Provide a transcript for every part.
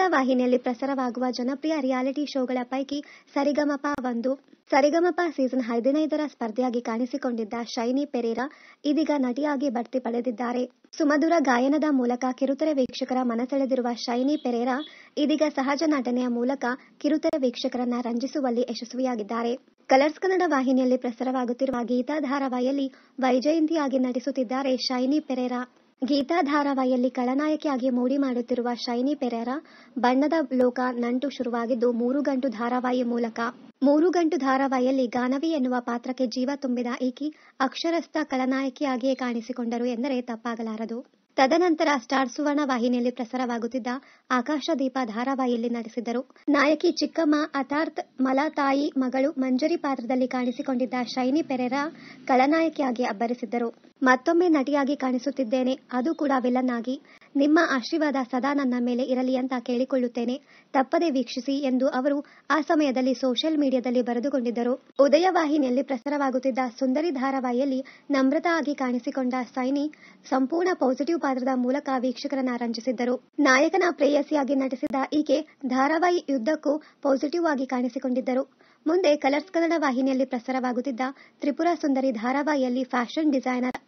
ಕನ್ನಡ ವಾಹಿನಿಯಲ್ಲಿ ಪ್ರಸಾರವಾಗುವ ಜನಪ್ರಿಯ ರಿಯಾಲಿಟಿ ಶೋಗಳ ಪೈಕಿ ಸರಿಗಮಪ ಒಂದು ಸರಿಗಮಪ ಸೀಸನ್ ಹದಿನೈದರ ಸ್ಪರ್ಧೆಯಾಗಿ ಕಾಣಿಸಿಕೊಂಡಿದ್ದ ಶೈನಿ ಪೆರೇರಾ ಇದೀಗ ನಟಿಯಾಗಿ ಬಡ್ತಿ ಪಡೆದಿದ್ದಾರೆ ಸುಮಧುರ ಗಾಯನದ ಮೂಲಕ ಕಿರುತೆರೆ ವೀಕ್ಷಕರ ಮನಸೆಳೆದಿರುವ ಶೈನಿ ಪೆರೇರಾ ಇದೀಗ ಸಹಜ ನಟನೆಯ ಮೂಲಕ ಕಿರುತೆರೆ ವೀಕ್ಷಕರನ್ನ ರಂಜಿಸುವಲ್ಲಿ ಯಶಸ್ವಿಯಾಗಿದ್ದಾರೆ ಕಲರ್ಸ್ ಕನ್ನಡ ವಾಹಿನಿಯಲ್ಲಿ ಪ್ರಸಾರವಾಗುತ್ತಿರುವ ಗೀತಾ ಧಾರಾವಾಹಿಯಲ್ಲಿ ವೈಜಯಂತಿಯಾಗಿ ನಟಿಸುತ್ತಿದ್ದಾರೆ ಶೈನಿ ಪೆರೇರಾ ಗೀತಾ ಧಾರಾವಾಹಿಯಲ್ಲಿ ಖಳನಾಯಕಿಯಾಗಿ ಮೂಡಿ ಮಾಡುತ್ತಿರುವ ಶೈನಿ ಪೆರೇರಾ ಬಣ್ಣದ ಲೋಕ ನಂಟು ಶುರುವಾಗಿದ್ದು ಮೂರು ಗಂಟು ಧಾರಾವಾಹಿ ಮೂಲಕ ಮೂರು ಗಂಟು ಧಾರಾವಾಹಿಯಲ್ಲಿ ಗಾನವಿ ಎನ್ನುವ ಪಾತ್ರಕ್ಕೆ ಜೀವ ತುಂಬಿದ ಈಕೆ ಅಕ್ಷರಸ್ಥ ಖಳನಾಯಕಿಯಾಗಿಯೇ ಕಾಣಿಸಿಕೊಂಡರು ಎಂದರೆ ತಪ್ಪಾಗಲಾರದು ತದನಂತರ ಸ್ಟಾರ್ ಸುವರ್ಣ ವಾಹಿನಿಯಲ್ಲಿ ಪ್ರಸಾರವಾಗುತ್ತಿದ್ದ ಆಕಾಶದೀಪ ಧಾರಾವಾಹಿಯಲ್ಲಿ ನಟಿಸಿದ್ದರು ನಾಯಕಿ ಚಿಕ್ಕಮ್ಮ ಅಥಾರ್ಥ್ ಮಲತಾಯಿ ಮಗಳು ಮಂಜರಿ ಪಾತ್ರದಲ್ಲಿ ಕಾಣಿಸಿಕೊಂಡಿದ್ದ ಶೈನಿ ಪೆರೇರಾ ಖಳನಾಯಕಿಯಾಗಿ ಅಬ್ಬರಿಸಿದ್ದರು ಮತ್ತೊಮ್ಮೆ ನಟಿಯಾಗಿ ಕಾಣಿಸುತ್ತಿದ್ದೇನೆ ಅದು ಕೂಡ ವಿಲನ್ ಆಗಿ ನಿಮ್ಮ ಆಶೀರ್ವಾದ ಸದಾ ನನ್ನ ಮೇಲೆ ಇರಲಿ ಅಂತ ಕೇಳಿಕೊಳ್ಳುತ್ತೇನೆ ತಪ್ಪದೆ ವೀಕ್ಷಿಸಿ ಎಂದು ಅವರು ಆ ಸಮಯದಲ್ಲಿ ಸೋಷಿಯಲ್ ಮೀಡಿಯಾದಲ್ಲಿ ಬರೆದುಕೊಂಡಿದ್ದರು ಉದಯವಾಹಿನಿಯಲ್ಲಿ ಪ್ರಸಾರವಾಗುತ್ತಿದ್ದ ಸುಂದರಿ ಧಾರಾವಾಹಿಯಲ್ಲಿ ನಮ್ರತಾ ಆಗಿ ಕಾಣಿಸಿಕೊಂಡ ಸೈನಿ ಸಂಪೂರ್ಣ ಪಾಸಿಟಿವ್ ಪಾತ್ರದ ಮೂಲಕ ವೀಕ್ಷಕರನ್ನ ರಂಜಿಸಿದ್ದರು ನಾಯಕನ ಪ್ರೇಯಸಿಯಾಗಿ ನಟಿಸಿದ ಈಕೆ ಧಾರಾವಾಹಿ ಯುದ್ಧಕ್ಕೂ ಪಾಸಿಟಿವ್ ಆಗಿ ಕಾಣಿಸಿಕೊಂಡಿದ್ದರು ಮುಂದೆ ಕಲರ್ಸ್ ಕನ್ನಡ ವಾಹಿನಿಯಲ್ಲಿ ಪ್ರಸಾರವಾಗುತ್ತಿದ್ದ ತ್ರಿಪುರ ಸುಂದರಿ ಧಾರಾವಾಹಿಯಲ್ಲಿ ಫ್ಯಾಷನ್ ಡಿಸೈನರ್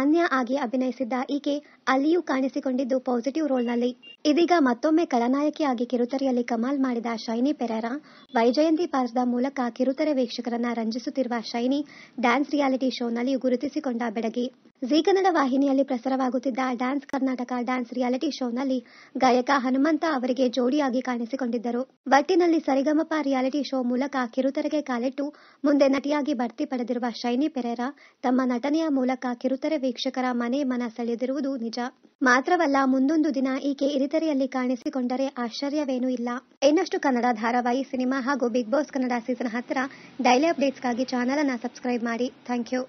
ಅನ್ಯಾ ಆಗಿ ಅಭಿನಯಿಸಿದ್ದ ಈಕೆ ಅಲ್ಲಿಯೂ ಕಾಣಿಸಿಕೊಂಡಿದ್ದು ಪಾಸಿಟಿವ್ ರೋಲ್ನಲ್ಲಿ ಇದೀಗ ಮತ್ತೊಮ್ಮೆ ಖಳನಾಯಕಿಯಾಗಿ ಕಿರುತೆರೆಯಲ್ಲಿ ಕಮಾಲ್ ಮಾಡಿದ ಶೈನಿ ಪೆರೇರಾ ವೈಜಯಂತಿ ಪಾರ್ಸ್ದ ಮೂಲಕ ಕಿರುತೆರೆ ವೀಕ್ಷಕರನ್ನ ರಂಜಿಸುತ್ತಿರುವ ಶೈನಿ ಡ್ಯಾನ್ಸ್ ರಿಯಾಲಿಟಿ ಶೋನಲ್ಲಿ ಗುರುತಿಸಿಕೊಂಡ ಬೆಡಗಿ ಜೀ ಕನ್ನಡ ವಾಹಿನಿಯಲ್ಲಿ ಪ್ರಸಾರವಾಗುತ್ತಿದ್ದ ಡ್ಯಾನ್ಸ್ ಕರ್ನಾಟಕ ಡ್ಯಾನ್ಸ್ ರಿಯಾಲಿಟಿ ಶೋನಲ್ಲಿ ಗಾಯಕ ಹನುಮಂತ ಅವರಿಗೆ ಜೋಡಿಯಾಗಿ ಕಾಣಿಸಿಕೊಂಡಿದ್ದರು ಒಟ್ಟಿನಲ್ಲಿ ಸರಿಗಮಪ ರಿಯಾಲಿಟಿ ಶೋ ಮೂಲಕ ಕಿರುತೆರೆಗೆ ಕಾಲಿಟ್ಟು ಮುಂದೆ ನಟಿಯಾಗಿ ಬಡ್ತಿ ಪಡೆದಿರುವ ಶೈನಿ ಪೆರೇರಾ ತಮ್ಮ ನಟನೆಯ ಮೂಲಕ ಕಿರುತೆರೆ ವೀಕ್ಷಕರ ಮನೆ ಮನ ಸೆಳೆದಿರುವುದು ನಿಜ ಮಾತ್ರವಲ್ಲ ಮುಂದೊಂದು ದಿನ ಈಕೆ ಇರಿತರೆಯಲ್ಲಿ ಕಾಣಿಸಿಕೊಂಡರೆ ಆಶ್ಚರ್ಯವೇನೂ ಇಲ್ಲ ಇನ್ನಷ್ಟು ಕನ್ನಡ ಧಾರಾವಾಹಿ ಸಿನಿಮಾ ಹಾಗೂ ಬಿಗ್ ಬಾಸ್ ಕನ್ನಡ ಸೀಸನ್ ಹತ್ತಿರ ಡೈಲಿ ಅಪ್ಡೇಟ್ಸ್ಗಾಗಿ ಚಾನಲ್ ಅನ್ನು ಸಬ್ಸ್ಕ್ರೈಬ್ ಮಾಡಿ ಥ್ಯಾಂಕ್ ಯು